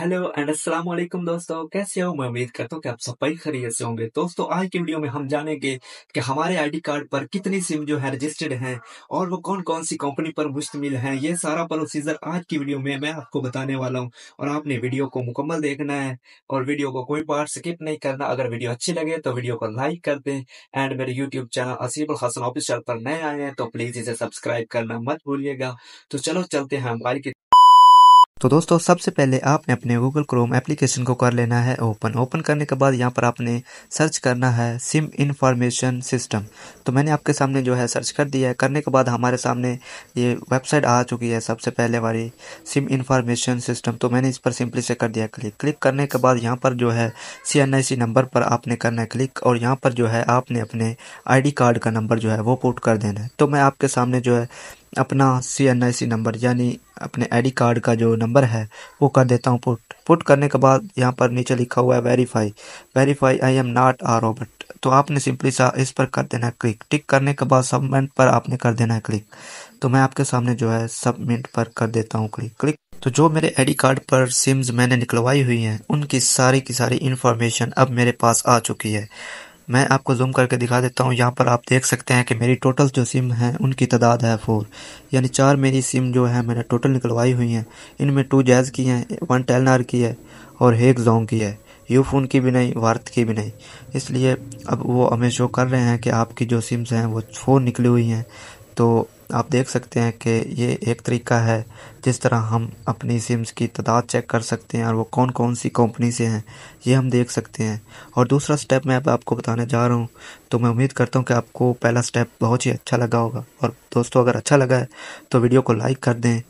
hello and अस्सलाम वालेकुम दोस्तों कैसे हो मैं उम्मीद करता हूँ कि आप सब भाई खरीद से होंगे दोस्तों आज की वीडियो में हम जानेंगे कि हमारे आईडी कार्ड पर कितनी सिम जो है रजिस्टर्ड हैं और वो कौन कौन सी कंपनी पर मुश्तमिल हैं ये सारा प्रोसीजर आज की वीडियो में मैं आपको बताने वाला हूँ और आपने वीडियो को मुकम्मल देखना है और वीडियो को कोई पार्ट स्किप नहीं करना अगर वीडियो अच्छी लगे तो वीडियो को लाइक कर दें एंड मेरे YouTube channel Asibul Hasan office पर नए आए हैं तो प्लीज़ इसे सब्सक्राइब करना मत भूलिएगा तो चलो चलते हैं हमारी तो दोस्तों सबसे पहले आपने अपने गूगल क्रोम एप्लीकेशन को कर लेना है ओपन ओपन करने के बाद यहाँ पर आपने सर्च करना है सिम इन्फॉर्मेशन सिस्टम तो मैंने आपके सामने जो है सर्च कर दिया है करने के बाद हमारे सामने ये वेबसाइट आ चुकी है सबसे पहले वाली सिम इन्फॉर्मेशन सिस्टम तो मैंने इस पर सिंपली से कर दिया क्लिक क्लिक करने के बाद यहाँ पर जो है सी नंबर पर आपने करना है क्लिक और यहाँ पर जो है आपने अपने आई कार्ड का नंबर जो है वो पुट कर देना है तो मैं आपके सामने जो है अपना सी नंबर यानी अपने आईडी कार्ड का जो नंबर है वो कर देता हूँ पुट पुट करने के बाद यहाँ पर नीचे लिखा हुआ है verify verify I am not a robot तो आपने सिंपली सा इस पर कर देना है क्लिक टिक करने के बाद सबमिट पर आपने कर देना है क्लिक तो मैं आपके सामने जो है सबमिट पर कर देता हूँ क्लिक क्लिक तो जो मेरे आईडी कार्ड पर सिम्स मैंने निकलवाई हुई हैं उनकी सारी की सारी इन्फॉर्मेशन अब मेरे पास आ चुकी है मैं आपको जूम करके दिखा देता हूँ यहाँ पर आप देख सकते हैं कि मेरी टोटल जो सिम है उनकी तादाद है फोर यानी चार मेरी सिम जो है मैंने टोटल निकलवाई हुई हैं इनमें टू जैज़ की हैं वन टेलनार की है और एक जोंग की है यू फ़ोन की भी नहीं वार्थ की भी नहीं इसलिए अब वो हमें शो कर रहे हैं कि आपकी जो सिम्स हैं वो फोर निकली हुई हैं तो आप देख सकते हैं कि ये एक तरीका है जिस तरह हम अपनी सिम्स की तादाद चेक कर सकते हैं और वो कौन कौन सी कंपनी से हैं ये हम देख सकते हैं और दूसरा स्टेप मैं अब आपको बताने जा रहा हूँ तो मैं उम्मीद करता हूँ कि आपको पहला स्टेप बहुत ही अच्छा लगा होगा और दोस्तों अगर अच्छा लगा है तो वीडियो को लाइक कर दें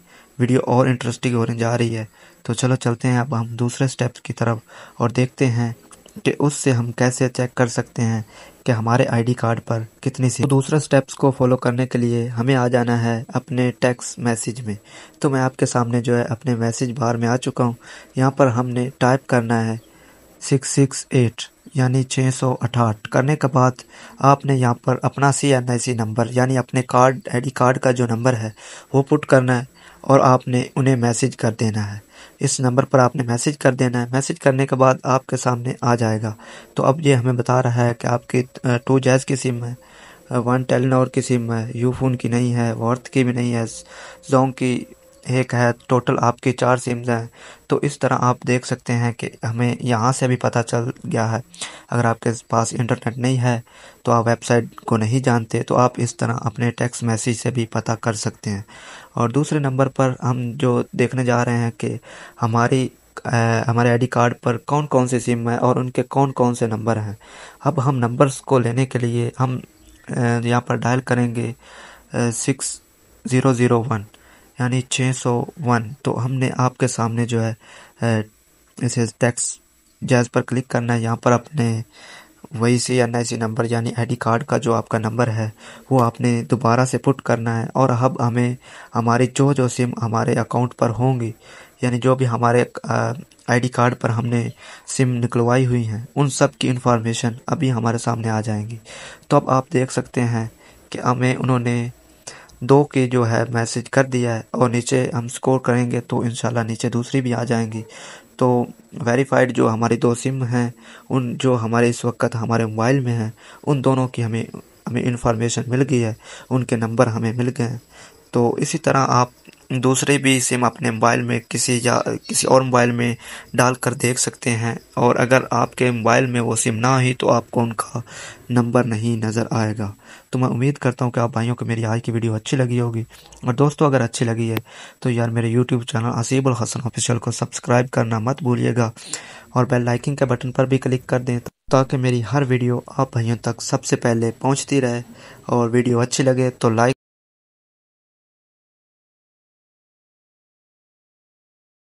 वीडियो और इंटरेस्टिंग होने जा रही है तो चलो चलते हैं अब हम दूसरे स्टेप की तरफ और देखते हैं कि उससे हम कैसे चेक कर सकते हैं कि हमारे आईडी कार्ड पर कितनी सी तो दूसरा स्टेप्स को फॉलो करने के लिए हमें आ जाना है अपने टेक्स्ट मैसेज में तो मैं आपके सामने जो है अपने मैसेज बार में आ चुका हूँ यहाँ पर हमने टाइप करना है सिक्स सिक्स एट यानी छः सौ अठाठ करने के बाद आपने यहाँ पर अपना सी एन आई सी नंबर यानी अपने कार्ड आई डी कार्ड का जो नंबर है वो पुट करना है और आपने उन्हें मैसेज कर देना है इस नंबर पर आपने मैसेज कर देना है मैसेज करने के बाद आपके सामने आ जाएगा तो अब ये हमें बता रहा है कि आपकी टू जैज़ की सिम है वन टेलनोर की सिम है यू फोन की नहीं है वर्थ की भी नहीं है जोंग की एक है टोटल आपके चार सिम्स हैं तो इस तरह आप देख सकते हैं कि हमें यहाँ से भी पता चल गया है अगर आपके पास इंटरनेट नहीं है तो आप वेबसाइट को नहीं जानते तो आप इस तरह अपने टेक्स्ट मैसेज से भी पता कर सकते हैं और दूसरे नंबर पर हम जो देखने जा रहे हैं कि हमारी हमारे आईडी कार्ड पर कौन कौन से सिम है और उनके कौन कौन से नंबर हैं अब हम नंबर्स को लेने के लिए हम यहाँ पर डायल करेंगे सिक्स ज़ीरो ज़ीरो वन यानी छः सौ वन तो हमने आपके सामने जो है इसे टैक्स जैज पर क्लिक करना है यहाँ पर अपने वहीं से एन आई सी नंबर यानी आई डी कार्ड का जो आपका नंबर है वो आपने दोबारा से पुट करना है और अब हमें हमारी जो जो सिम हमारे अकाउंट पर होंगी यानी जो भी हमारे आईडी कार्ड पर हमने सिम निकलवाई हुई हैं उन सब की इन्फॉर्मेशन अभी हमारे सामने आ जाएंगी तो अब आप देख सकते हैं कि हमें उन्होंने दो के जो है मैसेज कर दिया है और नीचे हम स्कोर करेंगे तो इन नीचे दूसरी भी आ जाएंगी तो वेरीफाइड जो हमारी दो सिम हैं उन जो हमारे इस वक्त हमारे मोबाइल में हैं उन दोनों की हमें हमें इन्फॉर्मेशन मिल गई है उनके नंबर हमें मिल गए हैं तो इसी तरह आप दूसरे भी सिम अपने मोबाइल में किसी या किसी और मोबाइल में डाल कर देख सकते हैं और अगर आपके मोबाइल में वो सिम ना ही तो आपको उनका नंबर नहीं नज़र आएगा तो मैं उम्मीद करता हूँ कि आप भाइयों को मेरी आज की वीडियो अच्छी लगी होगी और दोस्तों अगर अच्छी लगी है तो यार मेरे YouTube channel Asibul Hasan official को सब्सक्राइब करना मत भूलिएगा और बेल लाइकिंग के बटन पर भी क्लिक कर दें ताकि मेरी हर वीडियो आप भाइयों तक सबसे पहले पहुँचती रहे और वीडियो अच्छी लगे तो लाइक